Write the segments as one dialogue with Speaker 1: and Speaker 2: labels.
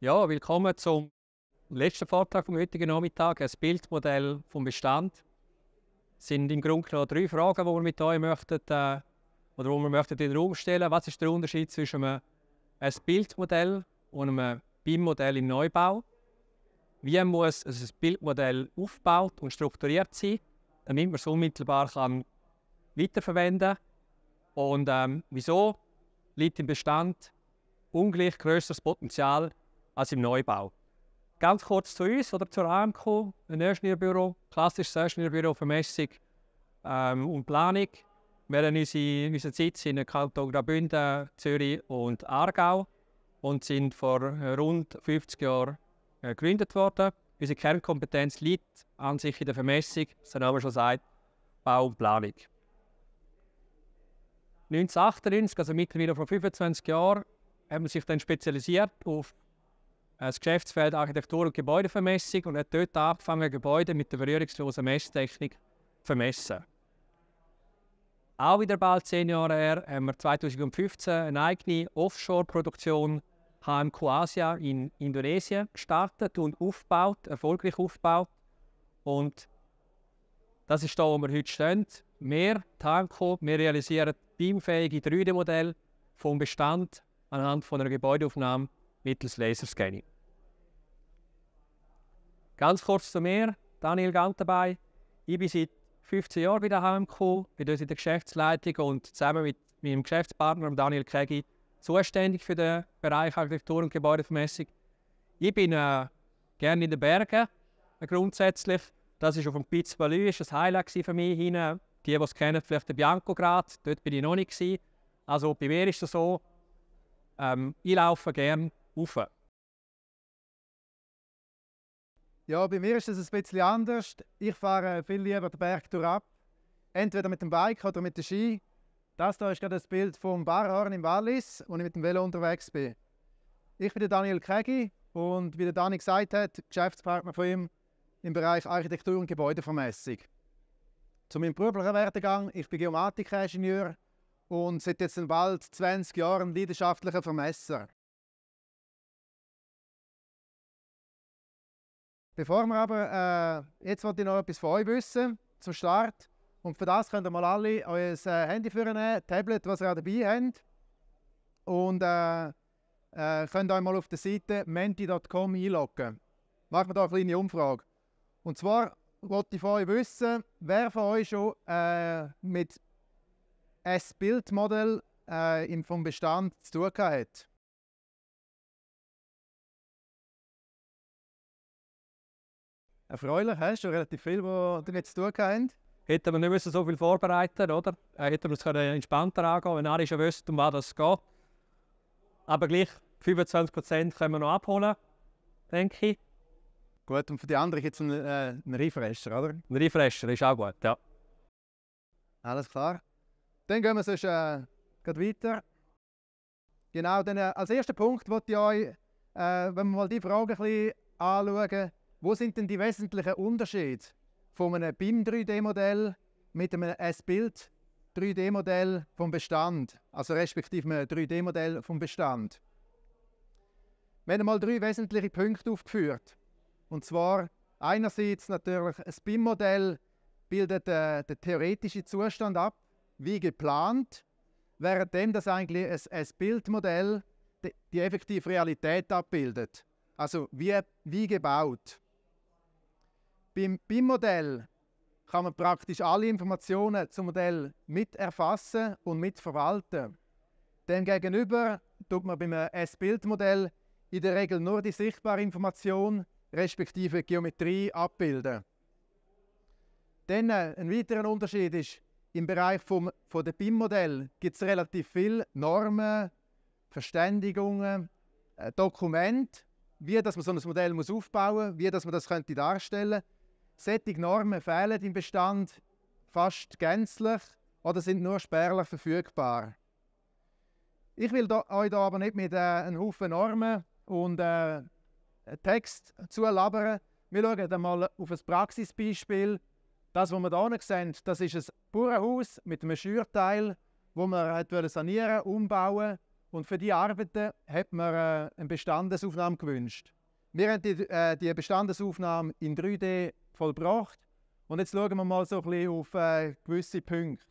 Speaker 1: Ja, willkommen zum letzten Vortrag vom heutigen Nachmittag. Ein Bildmodell vom Bestand. Es sind im Grunde genommen drei Fragen, die wir mit euch möchten, äh, oder wo wir möchten in den Raum stellen. Was ist der Unterschied zwischen einem, einem Bildmodell und einem BIM-Modell im Neubau? Wie muss also ein Bildmodell aufgebaut und strukturiert sein, damit man es unmittelbar kann weiterverwenden kann? Und ähm, wieso liegt im Bestand ungleich größeres Potenzial als im Neubau. Ganz kurz zu uns oder zur AMCO, ein Ingenieurbüro, klassisches Ingenieurbüro für Messung ähm, und Planung. Wir haben unseren, unseren Sitz in den Kanton Graubünden, Zürich und Aargau und sind vor rund 50 Jahren äh, gegründet worden. Unsere Kernkompetenz liegt an sich in der Vermessung, das haben wir schon gesagt, Bau und Planung. 1998, also mittlerweile vor 25 Jahren, haben wir sich dann spezialisiert auf äh, das Geschäftsfeld Architektur und Gebäudevermessung und hat dort angefangen, Gebäude mit der berührungslosen Messtechnik zu vermessen. Auch wieder bald zehn Jahre her haben wir 2015 eine eigene Offshore-Produktion HMQ Asia in Indonesien gestartet und aufgebaut, erfolgreich aufgebaut. Und das ist da, wo wir heute stehen. Wir, TANCO, wir realisieren teamfähige 3D-Modelle vom Bestand anhand von einer Gebäudeaufnahme mittels Laserscanning. Ganz kurz zu mir, Daniel dabei. Ich bin seit 15 Jahren bei der HMQ, bin uns in der Geschäftsleitung und zusammen mit meinem Geschäftspartner Daniel Kegi zuständig für den Bereich Architektur und Gebäudevermessung. Ich bin äh, gerne in den Bergen, grundsätzlich. Das ist auf dem Piz Balü, ist ein Highlight für mich. Hinten. Die, die es kennen, vielleicht den Bianco Grad, dort bin ich noch nicht. Gewesen. Also bei mir ist es so, ähm, ich laufe gerne rauf.
Speaker 2: Ja, bei mir ist es ein bisschen anders. Ich fahre viel lieber den Berg ab. Entweder mit dem Bike oder mit dem Ski. Das hier ist gerade das Bild vom Barhorn im Wallis, wo ich mit dem Velo unterwegs bin. Ich bin der Daniel Kegi und wie der Dani gesagt hat, Geschäftspartner von ihm im Bereich Architektur und Gebäudevermessung. Zu meinem beruflichen Werdegang, ich bin Geomatikingenieur und seit jetzt bald 20 Jahren leidenschaftlicher Vermesser. Bevor wir aber, äh, jetzt wollte ich noch etwas von euch wissen, zum Start. Und für das könnt ihr mal alle euer äh, Handy vornehmen, Tablet, was ihr auch dabei habt. Und äh, äh, könnt euch mal auf der Seite menti.com einloggen. Machen wir da eine kleine Umfrage. Und zwar wollte ich von euch wissen, wer von euch schon äh, mit S-Bildmodell äh, vom Bestand zu tun hat.
Speaker 1: Erfreulich, hast du relativ viel, was ihr jetzt zu tun habt. Hätten wir nicht so viel vorbereiten oder? Hätten wir es entspannter angehen wenn alle schon wüssten, um was es geht. Aber gleich 25% können wir noch abholen, denke ich. Gut, und für die anderen gibt es einen, äh, einen Refresher, oder? Ein Refresher ist auch gut, ja.
Speaker 2: Alles klar. Dann gehen wir sonst äh, weiter. Genau, dann äh, als erster Punkt wollte ich euch, äh, wenn wir mal die Frage ein bisschen anschauen, wo sind denn die wesentlichen Unterschiede von einem BIM 3D-Modell mit einem S-Bild 3D-Modell vom Bestand, also respektive einem 3D-Modell vom Bestand? Wir haben mal drei wesentliche Punkte aufgeführt. Und zwar einerseits natürlich ein BIM-Modell bildet äh, den theoretischen Zustand ab, wie geplant, währenddem das eigentlich ein, ein Bildmodell die, die effektive Realität abbildet. Also wie, wie gebaut. Beim BIM-Modell kann man praktisch alle Informationen zum Modell mit erfassen und mit verwalten. Demgegenüber tut man beim S-Bild-Modell in der Regel nur die sichtbare Information respektive Geometrie abbilden. Dann äh, ein weiterer Unterschied ist, im Bereich vom, von der BIM-Modell gibt es relativ viele Normen, Verständigungen, äh, Dokumente, wie dass man so ein Modell muss aufbauen muss, wie dass man das könnte darstellen könnte. Solche Normen fehlen im Bestand fast gänzlich oder sind nur spärlich verfügbar. Ich will euch hier aber nicht mit äh, einem Haufen Normen und äh, Text zulabern. Wir schauen einmal auf ein Praxisbeispiel. Das, was wir hier sehen, das ist ein Bauernhaus mit einem Schürteil, wo man sanieren, umbauen und für die Arbeiten hat man äh, eine Bestandesaufnahme gewünscht. Wir haben die, äh, die Bestandesaufnahme in 3D vollbracht. Und jetzt schauen wir mal so ein bisschen auf äh, gewisse Punkte.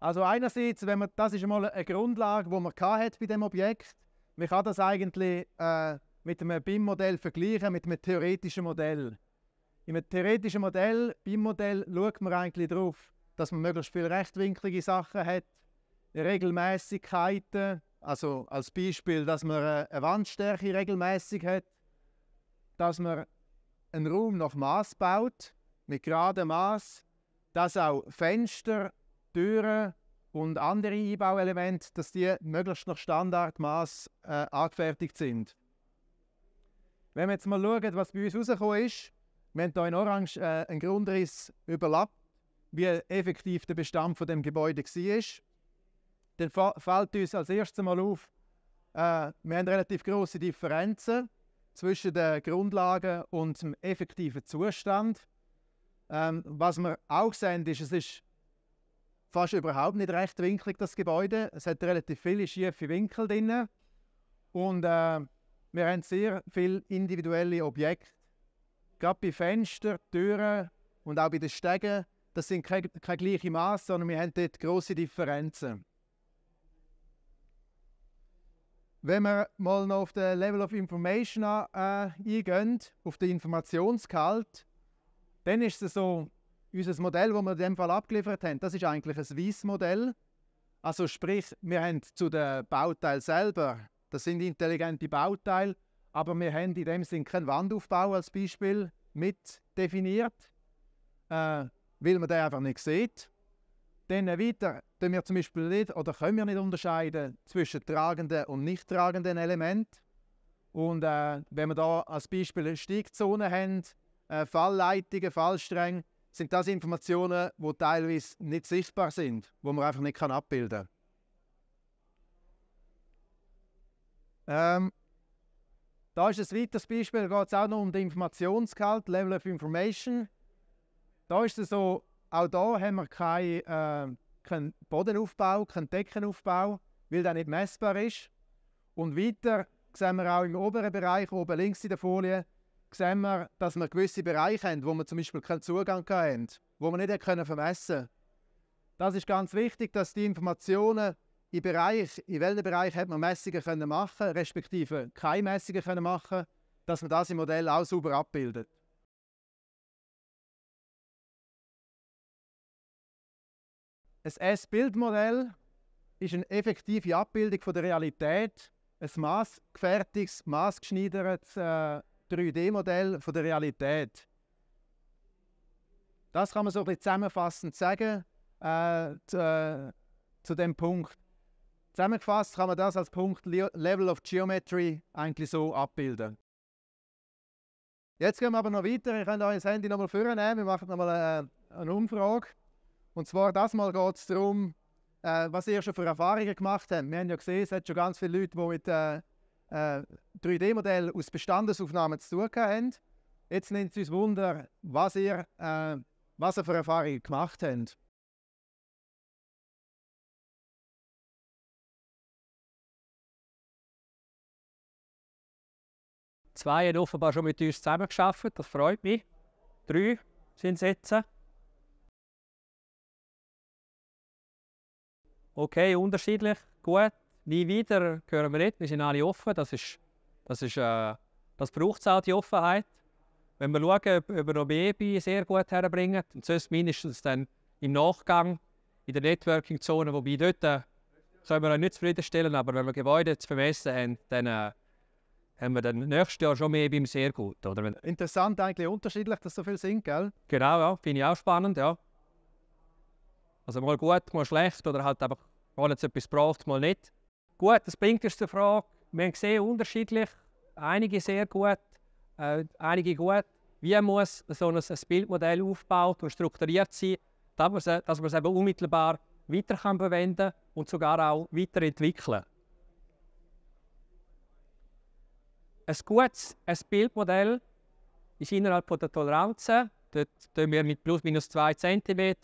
Speaker 2: Also einerseits, wenn man, das ist mal eine Grundlage, die man hat bei dem Objekt. Man kann das eigentlich äh, mit einem BIM-Modell vergleichen, mit einem theoretischen Modell. In einem theoretischen Modell, BIM-Modell, schaut man eigentlich darauf, dass man möglichst viele rechtwinklige Sachen hat, Regelmäßigkeiten, also als Beispiel, dass man äh, eine Wandstärke regelmäßig hat, dass man einen Raum nach Maß baut, mit geradem Maß, dass auch Fenster, Türen und andere Einbauelemente, dass die möglichst nach Standardmaß äh, angefertigt sind. Wenn wir jetzt mal schauen, was bei uns rausgekommen ist, wir haben hier in Orange äh, einen Grundriss überlappt, wie effektiv der Bestand von dem Gebäude war. Dann fällt uns als erstes mal auf, äh, wir haben relativ große Differenzen zwischen den Grundlagen und dem effektiven Zustand. Ähm, was wir auch sehen, ist, es ist fast überhaupt nicht rechtwinklig, das Gebäude. Es hat relativ viele schiefe Winkel drin. Und äh, wir haben sehr viele individuelle Objekte. Gerade bei Fenstern, Türen und auch bei den Stegen, das sind keine, keine gleichen Maße, sondern wir haben dort grosse Differenzen. Wenn wir mal noch auf den Level of Information äh, eingehen, auf den Informationsgehalt, dann ist es so, unser Modell, das wir in diesem Fall abgeliefert haben, das ist eigentlich ein weißes Modell. Also sprich, wir haben zu den Bauteilen selber, das sind intelligente Bauteile, aber wir haben in dem Sinne keinen Wandaufbau als Beispiel mit definiert, äh, weil man den einfach nicht sieht. Dann weiter tun wir zum Beispiel nicht oder können wir nicht unterscheiden zwischen tragenden und nicht tragenden Elementen. Und äh, wenn wir da als Beispiel Steigzonen haben, äh, Fallleitungen, Fallstränge, sind das Informationen, die teilweise nicht sichtbar sind, die man einfach nicht abbilden kann. Ähm, da ist ein weiteres Beispiel, da geht es auch noch um den Informationsgehalt, Level of Information. Da ist es so, auch da haben wir keine äh, keinen Bodenaufbau, keinen Deckenaufbau, weil der nicht messbar ist. Und weiter sehen wir auch im oberen Bereich, oben links in der Folie, sehen wir, dass wir gewisse Bereiche haben, wo wir zum Beispiel keinen Zugang haben, wo wir nicht können vermessen Das ist ganz wichtig, dass die Informationen in, Bereich, in welchen Bereich hat man Messungen können machen, respektive keine Messungen können machen, dass man das im Modell auch sauber abbildet. Ein S-Bildmodell ist eine effektive Abbildung von der Realität, ein maßgefertigtes, maßgeschneidertes äh, 3D-Modell von der Realität. Das kann man so ein bisschen zusammenfassend sagen äh, zu, äh, zu dem Punkt. Zusammengefasst kann man das als Punkt Le Level of Geometry eigentlich so abbilden. Jetzt gehen wir aber noch weiter. Ihr könnt euch das Handy nochmal vornehmen. Wir machen nochmal eine, äh, eine Umfrage. Und zwar, das Mal geht es darum, äh, was ihr schon für Erfahrungen gemacht habt. Wir haben ja gesehen, es hat schon ganz viele Leute, die mit äh, äh, 3D-Modellen aus Bestandesaufnahmen zu tun haben. Jetzt nimmt es uns Wunder, was ihr, äh, was ihr für Erfahrungen gemacht habt.
Speaker 1: Zwei haben offenbar schon mit uns zusammengearbeitet, das freut mich. Drei sind jetzt. okay, unterschiedlich, gut. Nie wieder hören wir nicht, wir sind alle offen. Das, ist, das, ist, äh, das braucht es auch, die Offenheit. Wenn wir schauen, ob, wir noch Baby sehr gut herbringen, und sonst mindestens dann im Nachgang in der Networking-Zone, wobei dort äh, können wir auch nicht zufriedenstellen, aber wenn wir Gebäude zu vermessen haben, dann äh, haben wir dann nächstes Jahr schon mehr beim sehr gut. Oder? Interessant eigentlich unterschiedlich, dass so viel sind, gell? Genau, ja, finde ich auch spannend, ja. Also mal gut, mal schlecht oder halt einfach mal jetzt etwas braucht, mal nicht. Gut, das bringt uns zur Frage. Wir haben gesehen, unterschiedlich. Einige sehr gut, äh, einige gut. Wie muss so ein, ein Bildmodell aufgebaut und strukturiert sein, dass man es eben unmittelbar weiter kann verwenden und sogar auch weiterentwickeln kann? Ein gutes ein Bildmodell ist innerhalb der Toleranzen. Dort tun wir mit plus minus 2 cm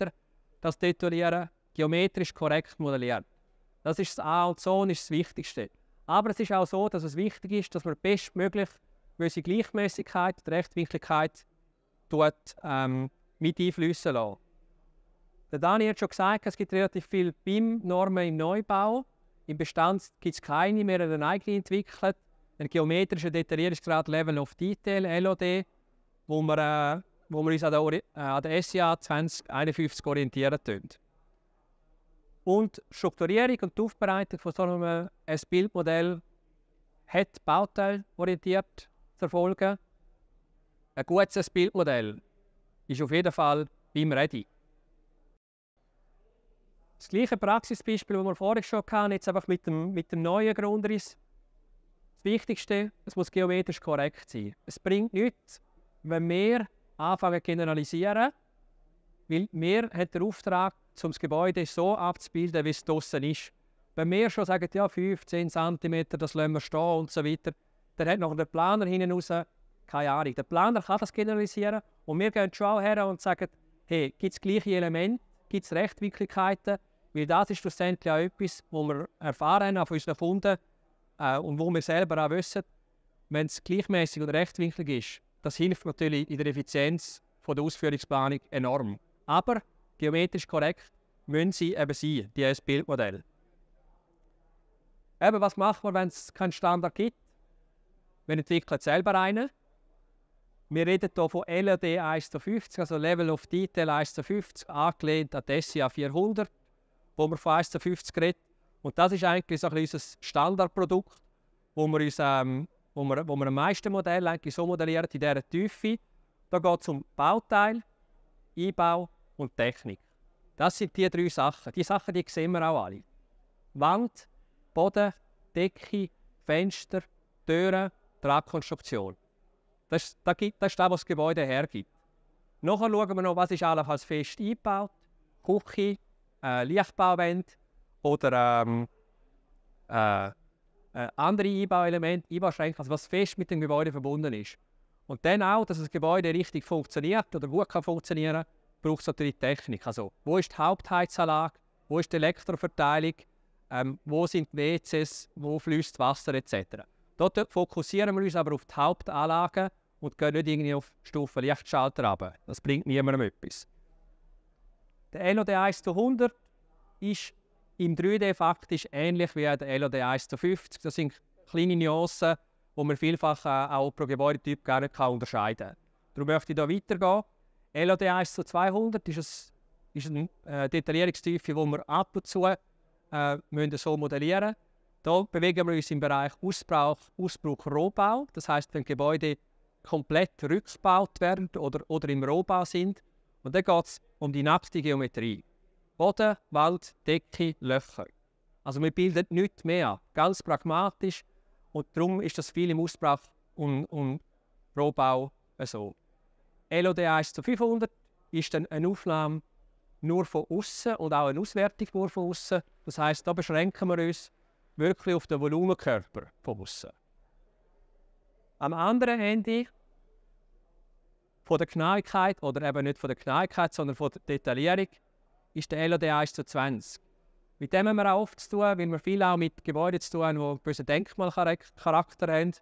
Speaker 1: das Detaillieren geometrisch korrekt modellieren. Das ist das A und so und ist das Wichtigste. Aber es ist auch so, dass es wichtig ist, dass man bestmöglich gewisse Gleichmäßigkeit und Rechtwinkligkeit tut, ähm, mit einflüssen lässt. Der Dani hat schon gesagt, es gibt relativ viele BIM-Normen im Neubau. Im Bestand gibt es keine mehr, die eigene entwickelt. Ein geometrischer Detaillierungsgrad Level of Detail, LOD, wo man äh, wo wir uns an der, äh, an der SCA 2051 orientieren können. Und die Strukturierung und die Aufbereitung von so einem Bildmodell hat bauteilorientiert zu erfolgen. Ein gutes Bildmodell ist auf jeden Fall beim Ready. Das gleiche Praxisbeispiel, das wir vorhin schon hatten, jetzt einfach mit dem, mit dem neuen Grundriss. Das Wichtigste, es muss geometrisch korrekt sein. Es bringt nichts, wenn wir anfangen zu generalisieren, weil mir hat der Auftrag, um das Gebäude so abzubilden, wie es draußen ist. Wenn wir schon sagen, ja, 15 cm, das lassen wir stehen und so weiter, dann hat noch der Planer hinten raus keine Ahnung. Der Planer kann das generalisieren und wir gehen schon auch her und sagen, hey, gibt es gleiche Elemente, gibt es Rechtwicklichkeiten, weil das ist schlussendlich auch etwas, wo wir erfahren haben von unseren Kunden äh, und wo wir selber auch wissen, wenn es gleichmäßig oder rechtwinklig ist, das hilft natürlich in der Effizienz von der Ausführungsplanung enorm. Aber geometrisch korrekt müssen sie eben sein, dieses Bildmodell. Eben, was machen wir, wenn es keinen Standard gibt? Wir entwickeln selber einen. Wir reden hier von LRD 1 zu 50, also Level of Detail 1 zu 50, angelehnt an das SIA 400, wo wir von 1 zu 50 redet. Und das ist eigentlich so ein unser Standardprodukt, wo wir uns ähm, wo wir, wo wir am meisten Modelle eigentlich so modelliert in dieser Tiefe. Da geht es um Bauteil, Einbau und Technik. Das sind die drei Sachen. Die Sachen die sehen wir auch alle. Wand, Boden, Decke, Fenster, Türen, Tragkonstruktion. Das, ist, das, gibt, das ist das, was das Gebäude hergibt. Nachher schauen wir noch, was ist allenfalls fest eingebaut. Küche, äh, Lichtbauwände oder ähm, äh, äh, andere Einbauelemente, Einbauschränke, also was fest mit dem Gebäude verbunden ist. Und dann auch, dass das Gebäude richtig funktioniert oder gut kann funktionieren kann, braucht es natürlich Technik. Also, wo ist die Hauptheizanlage, wo ist die Elektroverteilung, ähm, wo sind die WCs, wo fließt Wasser etc. Dort fokussieren wir uns aber auf die Hauptanlagen und gehen nicht irgendwie auf Stufen Lichtschalter runter. Das bringt niemandem etwas. Der LOD 1 zu 100 ist im 3D-Fakt ist ähnlich wie der LOD 1 zu 50. Das sind kleine Nuancen, die man vielfach äh, auch pro Gebäudetyp gerne kann unterscheiden kann. Darum möchte ich hier weitergehen. LOD 1 zu 200 ist, ein, ist eine äh, Detaillierungstiefe, die wir ab und zu äh, müssen so modellieren müssen. Hier bewegen wir uns im Bereich Ausbrauch, Ausbruch Rohbau. Das heisst, wenn Gebäude komplett rückgebaut werden oder, oder im Rohbau sind. Und dann geht es um die nackte Geometrie. Boden, Wald, Decke, Löcher. Also wir bilden nichts mehr, ganz pragmatisch. Und darum ist das viel im Ausbau und, und Rohbau so. LOD 1 zu 500 ist dann eine Aufnahme nur von außen und auch eine Auswertung nur von außen. Das heißt, da beschränken wir uns wirklich auf den Volumenkörper von außen. Am anderen Ende von der Genauigkeit oder eben nicht von der Genauigkeit, sondern von der Detaillierung ist der LOD 1 zu 20. Mit dem haben wir auch oft zu tun, weil wir viel auch mit Gebäuden zu tun haben, die einen gewissen Denkmalcharakter haben,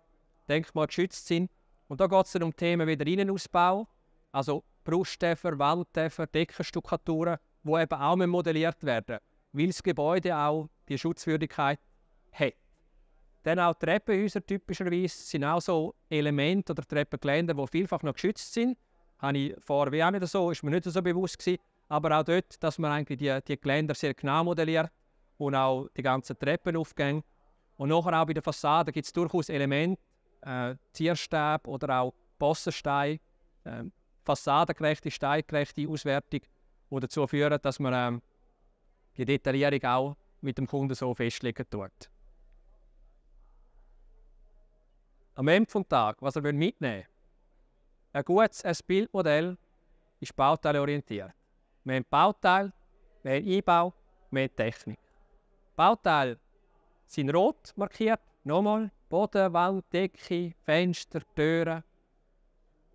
Speaker 1: Denkmal geschützt sind. Und da geht es dann um Themen wie der Innenausbau, also Brustdäfer, Walddäfer, Deckenstuckaturen, die eben auch modelliert werden weil das Gebäude auch die Schutzwürdigkeit hat. Dann auch Treppenhäuser typischerweise sind auch so Elemente oder Treppengeländer, die vielfach noch geschützt sind. Habe ich vorher auch nicht so, ist mir nicht so bewusst gewesen aber auch dort, dass man eigentlich die, die Geländer sehr genau modelliert und auch die ganzen Treppenaufgänge. Und nachher auch bei der Fassade gibt es durchaus Elemente, äh, Zierstäbe oder auch Bossensteine, äh, fassadengerechte, steingerechte Auswertung, die dazu führen, dass man ähm, die Detaillierung auch mit dem Kunden so festlegen tut. Am Ende des Tages, was er mitnehmen will, ein gutes Bildmodell ist bauteilorientiert. Wir haben Bauteile, wir haben Einbau, wir haben Technik. Bauteile sind rot markiert. Nochmal, Boden, Wand, Decke, Fenster, Türen.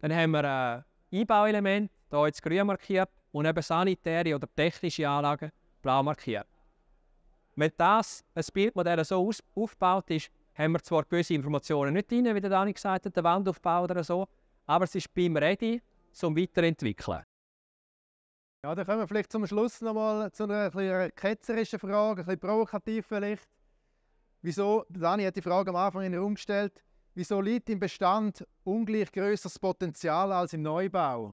Speaker 1: Dann haben wir ein äh, Einbauelement, hier jetzt grün markiert. Und eben sanitäre oder technische Anlagen, blau markiert. Wenn das ein Bildmodell so aufgebaut ist, haben wir zwar gewisse Informationen nicht drin, wie der Dani gesagt hat, der Wandaufbau oder so, aber es ist beim Ready zum Weiterentwickeln.
Speaker 2: Ja, dann kommen wir vielleicht zum Schluss nochmal zu einer etwas äh, ketzerischen Frage, ein bisschen provokativ vielleicht. Wieso, Dani hat die Frage am Anfang in den Raum gestellt, wieso liegt im Bestand ungleich größeres Potenzial als im Neubau?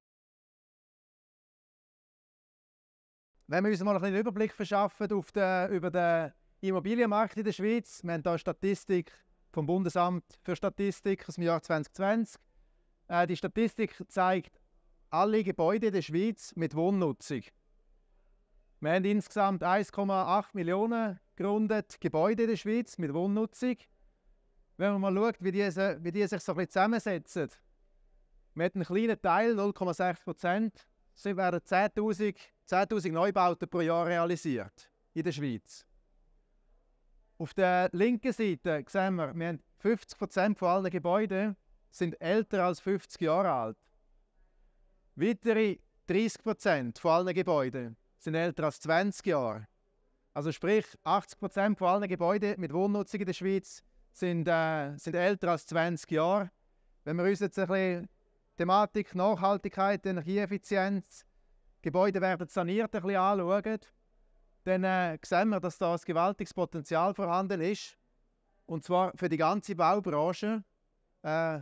Speaker 2: Wenn wir uns mal einen Überblick verschaffen auf den, über den Immobilienmarkt in der Schweiz, wir haben hier eine Statistik vom Bundesamt für Statistik aus dem Jahr 2020. Äh, die Statistik zeigt alle Gebäude der Schweiz mit Wohnnutzung. Wir haben insgesamt 1,8 Millionen gegründet Gebäude der Schweiz mit Wohnnutzung. Wenn man mal schaut, wie die, wie die sich so ein bisschen zusammensetzen, wir haben einen kleinen Teil, 0,6 Prozent, sind werden 10.000 10 Neubauten pro Jahr realisiert in der Schweiz. Auf der linken Seite sehen wir, wir haben 50 Prozent von allen Gebäuden sind älter als 50 Jahre alt. Weitere 30 Prozent von allen Gebäuden sind älter als 20 Jahre. Also sprich, 80 Prozent von allen Gebäuden mit Wohnnutzung in der Schweiz sind, äh, sind älter als 20 Jahre. Wenn wir uns jetzt ein bisschen Thematik Nachhaltigkeit, Energieeffizienz, Gebäude werden saniert, ein bisschen anschauen, dann äh, sehen wir, dass da ein gewaltiges Potenzial vorhanden ist. Und zwar für die ganze Baubranche. Äh,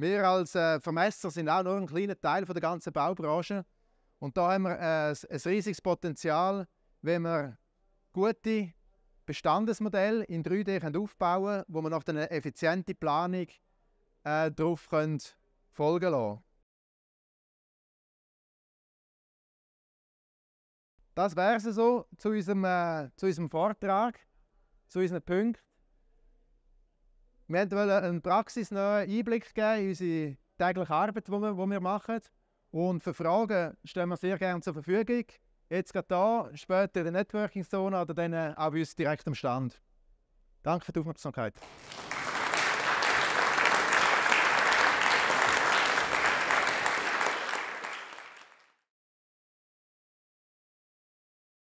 Speaker 2: wir als äh, Vermesser sind auch nur ein kleiner Teil von der ganzen Baubranche. Und da haben wir äh, ein riesiges Potenzial, wenn wir gute Bestandesmodelle in 3D aufbauen können, wo wir nach einer effizienten Planung äh, darauf folgen lassen Das wäre es so also zu äh, zu unserem Vortrag, zu unseren Punkten. Wir wollten einen praxisnahen Einblick geben in unsere tägliche Arbeit, die wir, die wir machen. Und für Fragen stehen wir sehr gerne zur Verfügung. Jetzt gerade da, später in der Networking-Zone oder dann auch bei uns direkt am Stand. Danke für die Aufmerksamkeit.